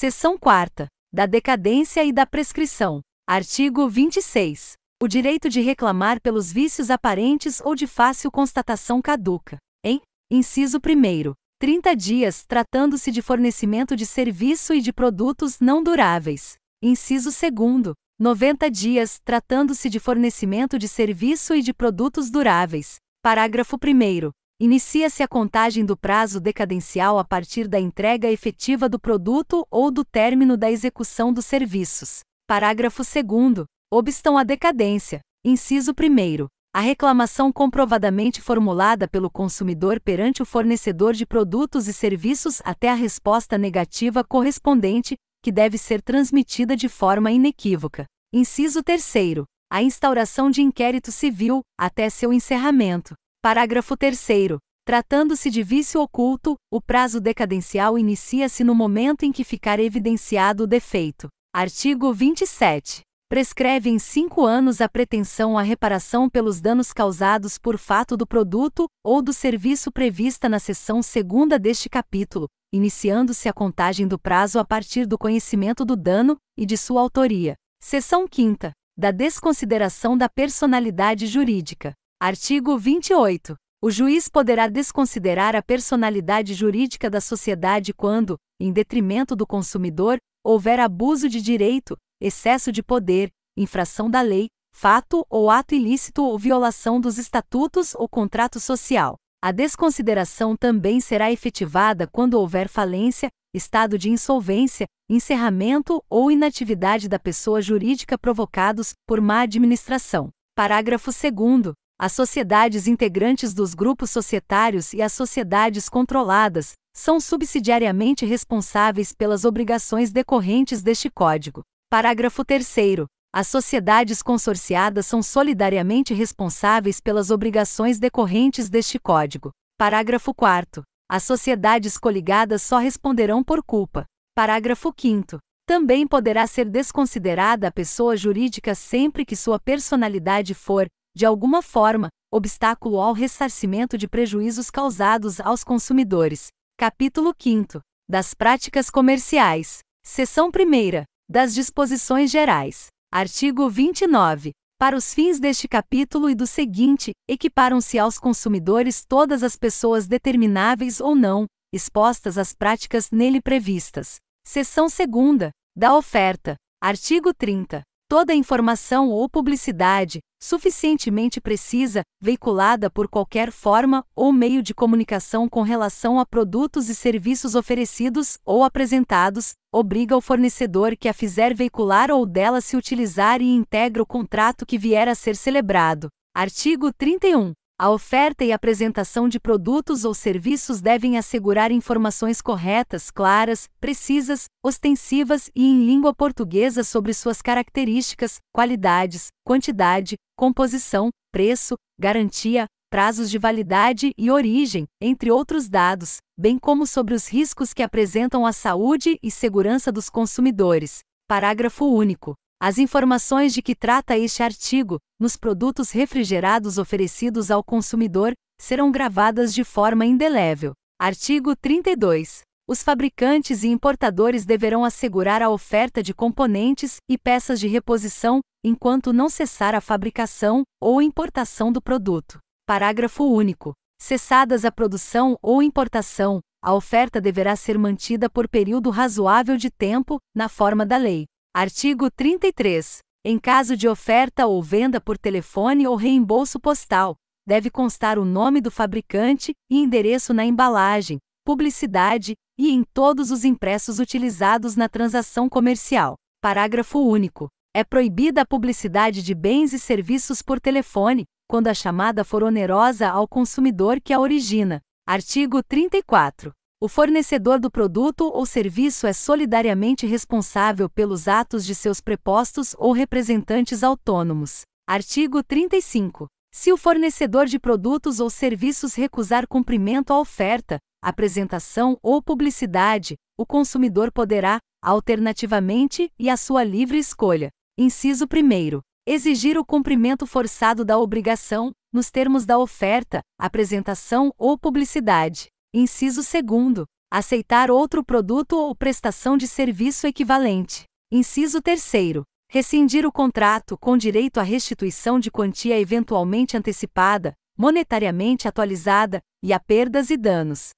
Seção 4. Da decadência e da prescrição. Artigo 26. O direito de reclamar pelos vícios aparentes ou de fácil constatação caduca. Em inciso 1. 30 dias, tratando-se de fornecimento de serviço e de produtos não duráveis. Inciso 2. 90 dias, tratando-se de fornecimento de serviço e de produtos duráveis. Parágrafo 1 inicia-se a contagem do prazo decadencial a partir da entrega efetiva do produto ou do término da execução dos serviços. Parágrafo 2. Obstão a decadência. Inciso 1. A reclamação comprovadamente formulada pelo consumidor perante o fornecedor de produtos e serviços até a resposta negativa correspondente, que deve ser transmitida de forma inequívoca. Inciso 3. A instauração de inquérito civil, até seu encerramento. Parágrafo 3. Tratando-se de vício oculto, o prazo decadencial inicia-se no momento em que ficar evidenciado o defeito. Artigo 27. Prescreve em cinco anos a pretensão à reparação pelos danos causados por fato do produto ou do serviço prevista na seção segunda deste capítulo, iniciando-se a contagem do prazo a partir do conhecimento do dano e de sua autoria. Seção 5. Da desconsideração da personalidade jurídica. Artigo 28. O juiz poderá desconsiderar a personalidade jurídica da sociedade quando, em detrimento do consumidor, houver abuso de direito, excesso de poder, infração da lei, fato ou ato ilícito ou violação dos estatutos ou contrato social. A desconsideração também será efetivada quando houver falência, estado de insolvência, encerramento ou inatividade da pessoa jurídica provocados por má administração. Parágrafo 2 as sociedades integrantes dos grupos societários e as sociedades controladas são subsidiariamente responsáveis pelas obrigações decorrentes deste Código. Parágrafo 3. As sociedades consorciadas são solidariamente responsáveis pelas obrigações decorrentes deste Código. Parágrafo 4. As sociedades coligadas só responderão por culpa. Parágrafo 5. Também poderá ser desconsiderada a pessoa jurídica sempre que sua personalidade for, de alguma forma, obstáculo ao ressarcimento de prejuízos causados aos consumidores. Capítulo 5 Das práticas comerciais. Seção 1 Das disposições gerais. Artigo 29. Para os fins deste capítulo e do seguinte, equiparam-se aos consumidores todas as pessoas determináveis ou não, expostas às práticas nele previstas. Seção 2. Da oferta. Artigo 30 toda informação ou publicidade, suficientemente precisa, veiculada por qualquer forma ou meio de comunicação com relação a produtos e serviços oferecidos ou apresentados, obriga o fornecedor que a fizer veicular ou dela se utilizar e integra o contrato que vier a ser celebrado. Artigo 31. A oferta e apresentação de produtos ou serviços devem assegurar informações corretas, claras, precisas, ostensivas e em língua portuguesa sobre suas características, qualidades, quantidade, composição, preço, garantia, prazos de validade e origem, entre outros dados, bem como sobre os riscos que apresentam à saúde e segurança dos consumidores. Parágrafo único. As informações de que trata este artigo, nos produtos refrigerados oferecidos ao consumidor, serão gravadas de forma indelével. Artigo 32. Os fabricantes e importadores deverão assegurar a oferta de componentes e peças de reposição, enquanto não cessar a fabricação ou importação do produto. Parágrafo único. Cessadas a produção ou importação, a oferta deverá ser mantida por período razoável de tempo, na forma da lei. Artigo 33. Em caso de oferta ou venda por telefone ou reembolso postal, deve constar o nome do fabricante e endereço na embalagem, publicidade e em todos os impressos utilizados na transação comercial. Parágrafo único. É proibida a publicidade de bens e serviços por telefone, quando a chamada for onerosa ao consumidor que a origina. Artigo 34. O fornecedor do produto ou serviço é solidariamente responsável pelos atos de seus prepostos ou representantes autônomos. Artigo 35. Se o fornecedor de produtos ou serviços recusar cumprimento à oferta, apresentação ou publicidade, o consumidor poderá, alternativamente e à sua livre escolha, inciso 1, exigir o cumprimento forçado da obrigação, nos termos da oferta, apresentação ou publicidade. Inciso 2. Aceitar outro produto ou prestação de serviço equivalente. Inciso 3. Rescindir o contrato com direito à restituição de quantia eventualmente antecipada, monetariamente atualizada, e a perdas e danos.